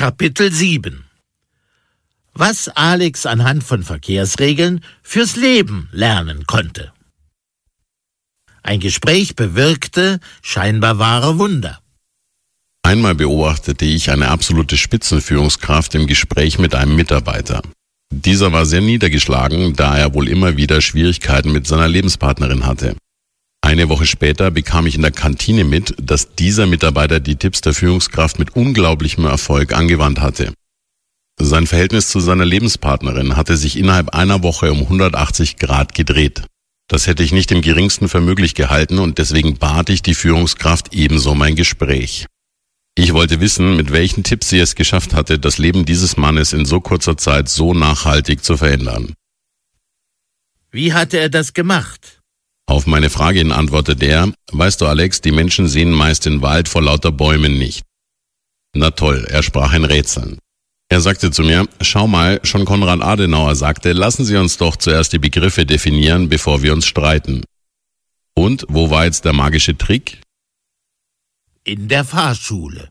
Kapitel 7 Was Alex anhand von Verkehrsregeln fürs Leben lernen konnte. Ein Gespräch bewirkte scheinbar wahre Wunder. Einmal beobachtete ich eine absolute Spitzenführungskraft im Gespräch mit einem Mitarbeiter. Dieser war sehr niedergeschlagen, da er wohl immer wieder Schwierigkeiten mit seiner Lebenspartnerin hatte. Eine Woche später bekam ich in der Kantine mit, dass dieser Mitarbeiter die Tipps der Führungskraft mit unglaublichem Erfolg angewandt hatte. Sein Verhältnis zu seiner Lebenspartnerin hatte sich innerhalb einer Woche um 180 Grad gedreht. Das hätte ich nicht im geringsten für möglich gehalten und deswegen bat ich die Führungskraft ebenso mein Gespräch. Ich wollte wissen, mit welchen Tipps sie es geschafft hatte, das Leben dieses Mannes in so kurzer Zeit so nachhaltig zu verändern. Wie hatte er das gemacht? Auf meine Frage hin antwortete er, weißt du Alex, die Menschen sehen meist den Wald vor lauter Bäumen nicht. Na toll, er sprach ein Rätseln. Er sagte zu mir, schau mal, schon Konrad Adenauer sagte, lassen Sie uns doch zuerst die Begriffe definieren, bevor wir uns streiten. Und wo war jetzt der magische Trick? In der Fahrschule.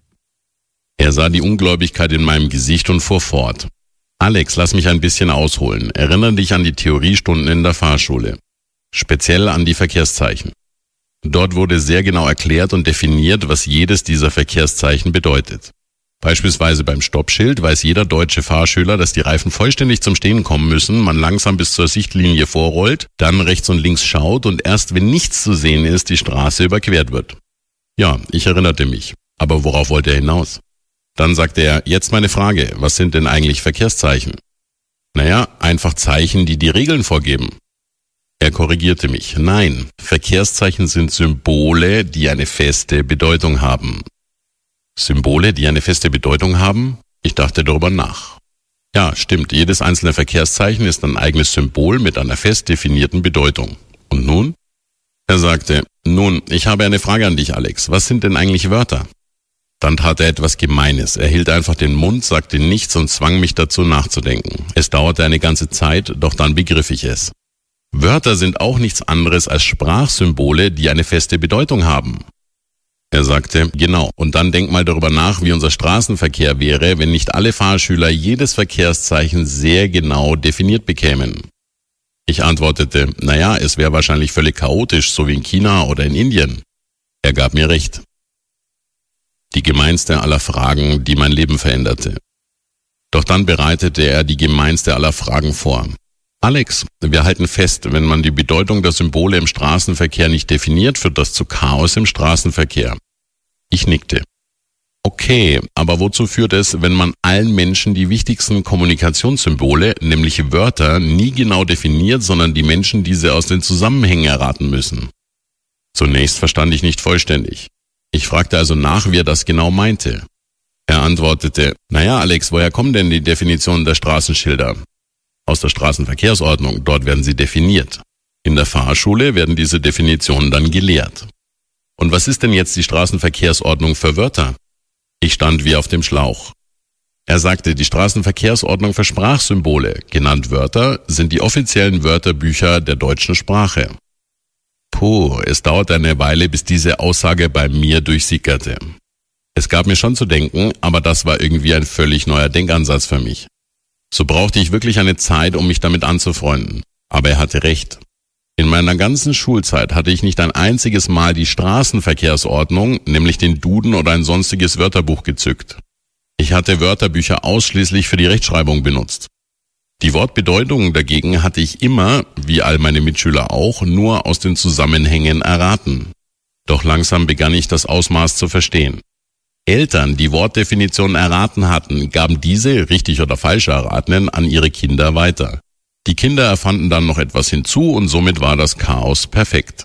Er sah die Ungläubigkeit in meinem Gesicht und fuhr fort. Alex, lass mich ein bisschen ausholen. Erinnere dich an die Theoriestunden in der Fahrschule speziell an die Verkehrszeichen. Dort wurde sehr genau erklärt und definiert, was jedes dieser Verkehrszeichen bedeutet. Beispielsweise beim Stoppschild weiß jeder deutsche Fahrschüler, dass die Reifen vollständig zum Stehen kommen müssen, man langsam bis zur Sichtlinie vorrollt, dann rechts und links schaut und erst wenn nichts zu sehen ist, die Straße überquert wird. Ja, ich erinnerte mich. Aber worauf wollte er hinaus? Dann sagte er, jetzt meine Frage, was sind denn eigentlich Verkehrszeichen? Naja, einfach Zeichen, die die Regeln vorgeben. Er korrigierte mich. Nein, Verkehrszeichen sind Symbole, die eine feste Bedeutung haben. Symbole, die eine feste Bedeutung haben? Ich dachte darüber nach. Ja, stimmt, jedes einzelne Verkehrszeichen ist ein eigenes Symbol mit einer fest definierten Bedeutung. Und nun? Er sagte, nun, ich habe eine Frage an dich, Alex. Was sind denn eigentlich Wörter? Dann tat er etwas Gemeines. Er hielt einfach den Mund, sagte nichts und zwang mich dazu nachzudenken. Es dauerte eine ganze Zeit, doch dann begriff ich es. Wörter sind auch nichts anderes als Sprachsymbole, die eine feste Bedeutung haben. Er sagte, genau, und dann denk mal darüber nach, wie unser Straßenverkehr wäre, wenn nicht alle Fahrschüler jedes Verkehrszeichen sehr genau definiert bekämen. Ich antwortete, naja, es wäre wahrscheinlich völlig chaotisch, so wie in China oder in Indien. Er gab mir recht. Die gemeinste aller Fragen, die mein Leben veränderte. Doch dann bereitete er die gemeinste aller Fragen vor. Alex, wir halten fest, wenn man die Bedeutung der Symbole im Straßenverkehr nicht definiert, führt das zu Chaos im Straßenverkehr. Ich nickte. Okay, aber wozu führt es, wenn man allen Menschen die wichtigsten Kommunikationssymbole, nämlich Wörter, nie genau definiert, sondern die Menschen diese aus den Zusammenhängen erraten müssen? Zunächst verstand ich nicht vollständig. Ich fragte also nach, wie er das genau meinte. Er antwortete, naja Alex, woher kommen denn die Definitionen der Straßenschilder? aus der Straßenverkehrsordnung. Dort werden sie definiert. In der Fahrschule werden diese Definitionen dann gelehrt. Und was ist denn jetzt die Straßenverkehrsordnung für Wörter? Ich stand wie auf dem Schlauch. Er sagte, die Straßenverkehrsordnung für Sprachsymbole, genannt Wörter, sind die offiziellen Wörterbücher der deutschen Sprache. Puh, es dauerte eine Weile, bis diese Aussage bei mir durchsickerte. Es gab mir schon zu denken, aber das war irgendwie ein völlig neuer Denkansatz für mich. So brauchte ich wirklich eine Zeit, um mich damit anzufreunden. Aber er hatte recht. In meiner ganzen Schulzeit hatte ich nicht ein einziges Mal die Straßenverkehrsordnung, nämlich den Duden oder ein sonstiges Wörterbuch gezückt. Ich hatte Wörterbücher ausschließlich für die Rechtschreibung benutzt. Die Wortbedeutungen dagegen hatte ich immer, wie all meine Mitschüler auch, nur aus den Zusammenhängen erraten. Doch langsam begann ich das Ausmaß zu verstehen. Eltern die Wortdefinition erraten hatten, gaben diese, richtig oder falsch erratenen, an ihre Kinder weiter. Die Kinder erfanden dann noch etwas hinzu und somit war das Chaos perfekt.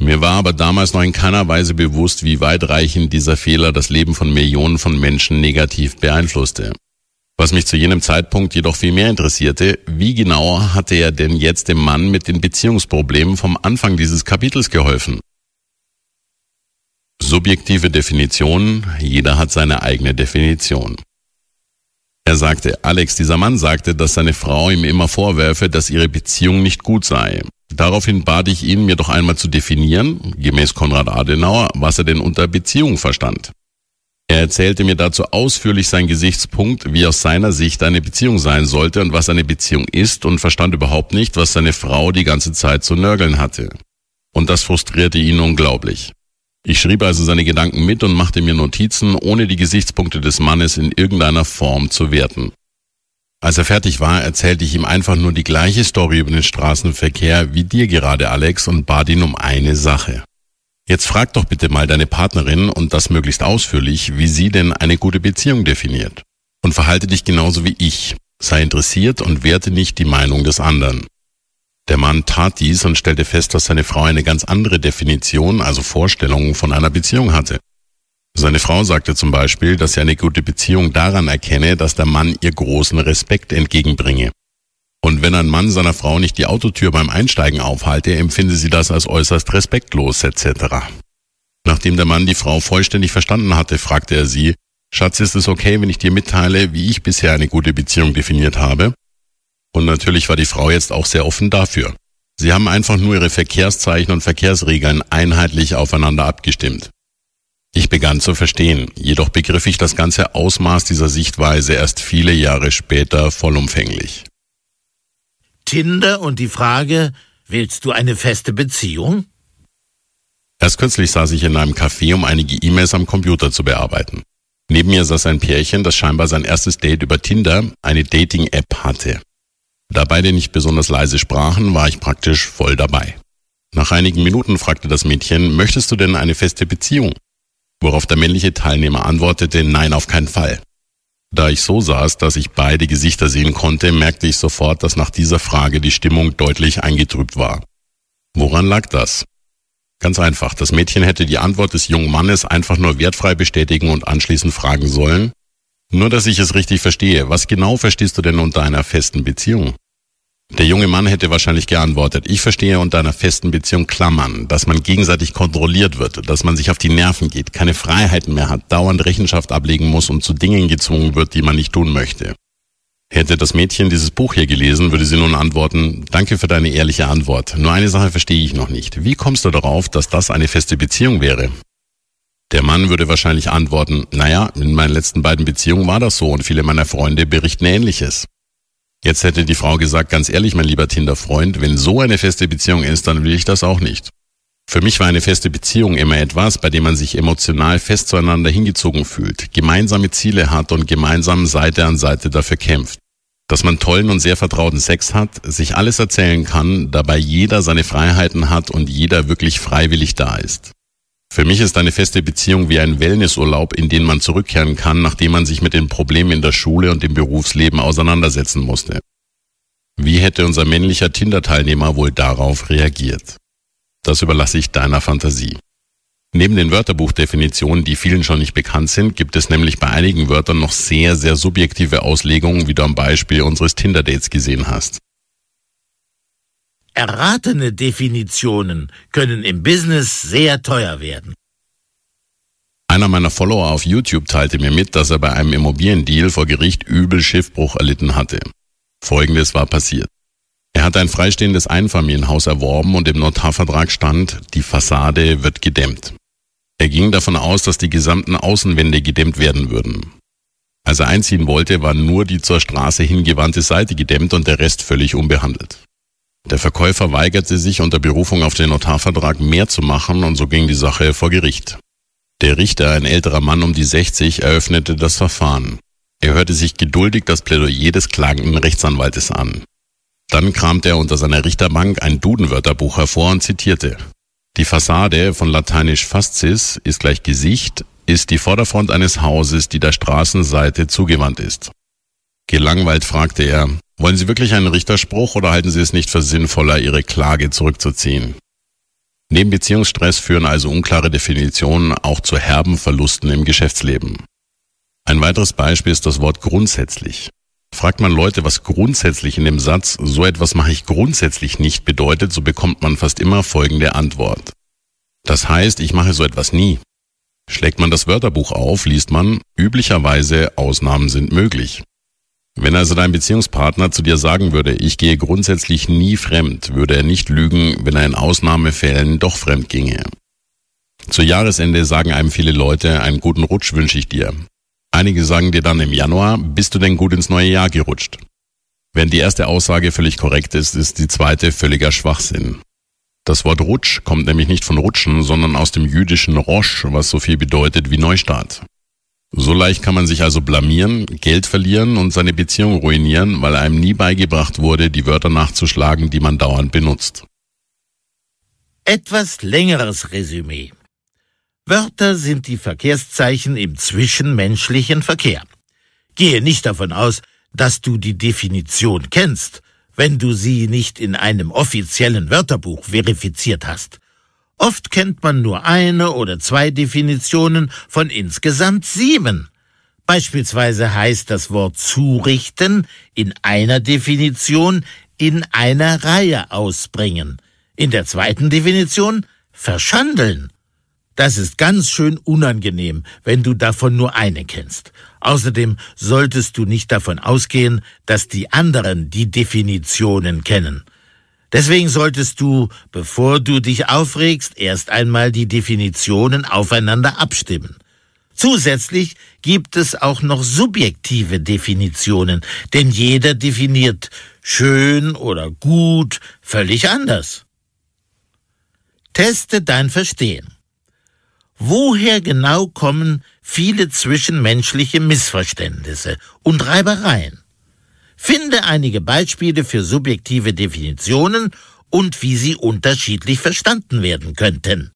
Mir war aber damals noch in keiner Weise bewusst, wie weitreichend dieser Fehler das Leben von Millionen von Menschen negativ beeinflusste. Was mich zu jenem Zeitpunkt jedoch viel mehr interessierte, wie genau hatte er denn jetzt dem Mann mit den Beziehungsproblemen vom Anfang dieses Kapitels geholfen? Subjektive Definitionen, jeder hat seine eigene Definition. Er sagte, Alex, dieser Mann sagte, dass seine Frau ihm immer vorwerfe, dass ihre Beziehung nicht gut sei. Daraufhin bat ich ihn, mir doch einmal zu definieren, gemäß Konrad Adenauer, was er denn unter Beziehung verstand. Er erzählte mir dazu ausführlich seinen Gesichtspunkt, wie aus seiner Sicht eine Beziehung sein sollte und was eine Beziehung ist und verstand überhaupt nicht, was seine Frau die ganze Zeit zu nörgeln hatte. Und das frustrierte ihn unglaublich. Ich schrieb also seine Gedanken mit und machte mir Notizen, ohne die Gesichtspunkte des Mannes in irgendeiner Form zu werten. Als er fertig war, erzählte ich ihm einfach nur die gleiche Story über den Straßenverkehr wie dir gerade, Alex, und bat ihn um eine Sache. Jetzt frag doch bitte mal deine Partnerin und das möglichst ausführlich, wie sie denn eine gute Beziehung definiert. Und verhalte dich genauso wie ich. Sei interessiert und werte nicht die Meinung des anderen. Der Mann tat dies und stellte fest, dass seine Frau eine ganz andere Definition, also Vorstellungen von einer Beziehung hatte. Seine Frau sagte zum Beispiel, dass sie eine gute Beziehung daran erkenne, dass der Mann ihr großen Respekt entgegenbringe. Und wenn ein Mann seiner Frau nicht die Autotür beim Einsteigen aufhalte, empfinde sie das als äußerst respektlos etc. Nachdem der Mann die Frau vollständig verstanden hatte, fragte er sie, Schatz, ist es okay, wenn ich dir mitteile, wie ich bisher eine gute Beziehung definiert habe? Und natürlich war die Frau jetzt auch sehr offen dafür. Sie haben einfach nur ihre Verkehrszeichen und Verkehrsregeln einheitlich aufeinander abgestimmt. Ich begann zu verstehen, jedoch begriff ich das ganze Ausmaß dieser Sichtweise erst viele Jahre später vollumfänglich. Tinder und die Frage, willst du eine feste Beziehung? Erst kürzlich saß ich in einem Café, um einige E-Mails am Computer zu bearbeiten. Neben mir saß ein Pärchen, das scheinbar sein erstes Date über Tinder, eine Dating-App hatte. Da beide nicht besonders leise sprachen, war ich praktisch voll dabei. Nach einigen Minuten fragte das Mädchen, möchtest du denn eine feste Beziehung? Worauf der männliche Teilnehmer antwortete, nein, auf keinen Fall. Da ich so saß, dass ich beide Gesichter sehen konnte, merkte ich sofort, dass nach dieser Frage die Stimmung deutlich eingetrübt war. Woran lag das? Ganz einfach, das Mädchen hätte die Antwort des jungen Mannes einfach nur wertfrei bestätigen und anschließend fragen sollen. Nur dass ich es richtig verstehe, was genau verstehst du denn unter einer festen Beziehung? Der junge Mann hätte wahrscheinlich geantwortet, ich verstehe unter einer festen Beziehung Klammern, dass man gegenseitig kontrolliert wird, dass man sich auf die Nerven geht, keine Freiheiten mehr hat, dauernd Rechenschaft ablegen muss und zu Dingen gezwungen wird, die man nicht tun möchte. Hätte das Mädchen dieses Buch hier gelesen, würde sie nun antworten, danke für deine ehrliche Antwort. Nur eine Sache verstehe ich noch nicht. Wie kommst du darauf, dass das eine feste Beziehung wäre? Der Mann würde wahrscheinlich antworten, naja, in meinen letzten beiden Beziehungen war das so und viele meiner Freunde berichten ähnliches. Jetzt hätte die Frau gesagt, ganz ehrlich, mein lieber Tinder-Freund, wenn so eine feste Beziehung ist, dann will ich das auch nicht. Für mich war eine feste Beziehung immer etwas, bei dem man sich emotional fest zueinander hingezogen fühlt, gemeinsame Ziele hat und gemeinsam Seite an Seite dafür kämpft. Dass man tollen und sehr vertrauten Sex hat, sich alles erzählen kann, dabei jeder seine Freiheiten hat und jeder wirklich freiwillig da ist. Für mich ist eine feste Beziehung wie ein Wellnessurlaub, in den man zurückkehren kann, nachdem man sich mit den Problemen in der Schule und im Berufsleben auseinandersetzen musste. Wie hätte unser männlicher Tinder-Teilnehmer wohl darauf reagiert? Das überlasse ich deiner Fantasie. Neben den Wörterbuchdefinitionen, die vielen schon nicht bekannt sind, gibt es nämlich bei einigen Wörtern noch sehr, sehr subjektive Auslegungen, wie du am Beispiel unseres Tinder-Dates gesehen hast. Erratene Definitionen können im Business sehr teuer werden. Einer meiner Follower auf YouTube teilte mir mit, dass er bei einem Immobiliendeal vor Gericht übel Schiffbruch erlitten hatte. Folgendes war passiert. Er hat ein freistehendes Einfamilienhaus erworben und im Notarvertrag stand, die Fassade wird gedämmt. Er ging davon aus, dass die gesamten Außenwände gedämmt werden würden. Als er einziehen wollte, war nur die zur Straße hingewandte Seite gedämmt und der Rest völlig unbehandelt. Der Verkäufer weigerte sich unter Berufung auf den Notarvertrag mehr zu machen und so ging die Sache vor Gericht. Der Richter, ein älterer Mann um die 60, eröffnete das Verfahren. Er hörte sich geduldig das Plädoyer des klagenden Rechtsanwaltes an. Dann kramte er unter seiner Richterbank ein Dudenwörterbuch hervor und zitierte. Die Fassade von lateinisch fascis ist gleich Gesicht, ist die Vorderfront eines Hauses, die der Straßenseite zugewandt ist. Gelangweilt fragte er, wollen Sie wirklich einen Richterspruch oder halten Sie es nicht für sinnvoller, Ihre Klage zurückzuziehen? Neben Beziehungsstress führen also unklare Definitionen auch zu herben Verlusten im Geschäftsleben. Ein weiteres Beispiel ist das Wort grundsätzlich. Fragt man Leute, was grundsätzlich in dem Satz so etwas mache ich grundsätzlich nicht bedeutet, so bekommt man fast immer folgende Antwort. Das heißt, ich mache so etwas nie. Schlägt man das Wörterbuch auf, liest man, üblicherweise Ausnahmen sind möglich. Wenn also dein Beziehungspartner zu dir sagen würde, ich gehe grundsätzlich nie fremd, würde er nicht lügen, wenn er in Ausnahmefällen doch fremd ginge. Zu Jahresende sagen einem viele Leute, einen guten Rutsch wünsche ich dir. Einige sagen dir dann im Januar, bist du denn gut ins neue Jahr gerutscht? Wenn die erste Aussage völlig korrekt ist, ist die zweite völliger Schwachsinn. Das Wort Rutsch kommt nämlich nicht von Rutschen, sondern aus dem jüdischen Rosch, was so viel bedeutet wie Neustart. So leicht kann man sich also blamieren, Geld verlieren und seine Beziehung ruinieren, weil einem nie beigebracht wurde, die Wörter nachzuschlagen, die man dauernd benutzt. Etwas längeres Resümee. Wörter sind die Verkehrszeichen im zwischenmenschlichen Verkehr. Gehe nicht davon aus, dass du die Definition kennst, wenn du sie nicht in einem offiziellen Wörterbuch verifiziert hast. Oft kennt man nur eine oder zwei Definitionen von insgesamt sieben. Beispielsweise heißt das Wort zurichten in einer Definition in einer Reihe ausbringen, in der zweiten Definition verschandeln. Das ist ganz schön unangenehm, wenn du davon nur eine kennst. Außerdem solltest du nicht davon ausgehen, dass die anderen die Definitionen kennen. Deswegen solltest du, bevor du dich aufregst, erst einmal die Definitionen aufeinander abstimmen. Zusätzlich gibt es auch noch subjektive Definitionen, denn jeder definiert schön oder gut völlig anders. Teste dein Verstehen. Woher genau kommen viele zwischenmenschliche Missverständnisse und Reibereien? Finde einige Beispiele für subjektive Definitionen und wie sie unterschiedlich verstanden werden könnten.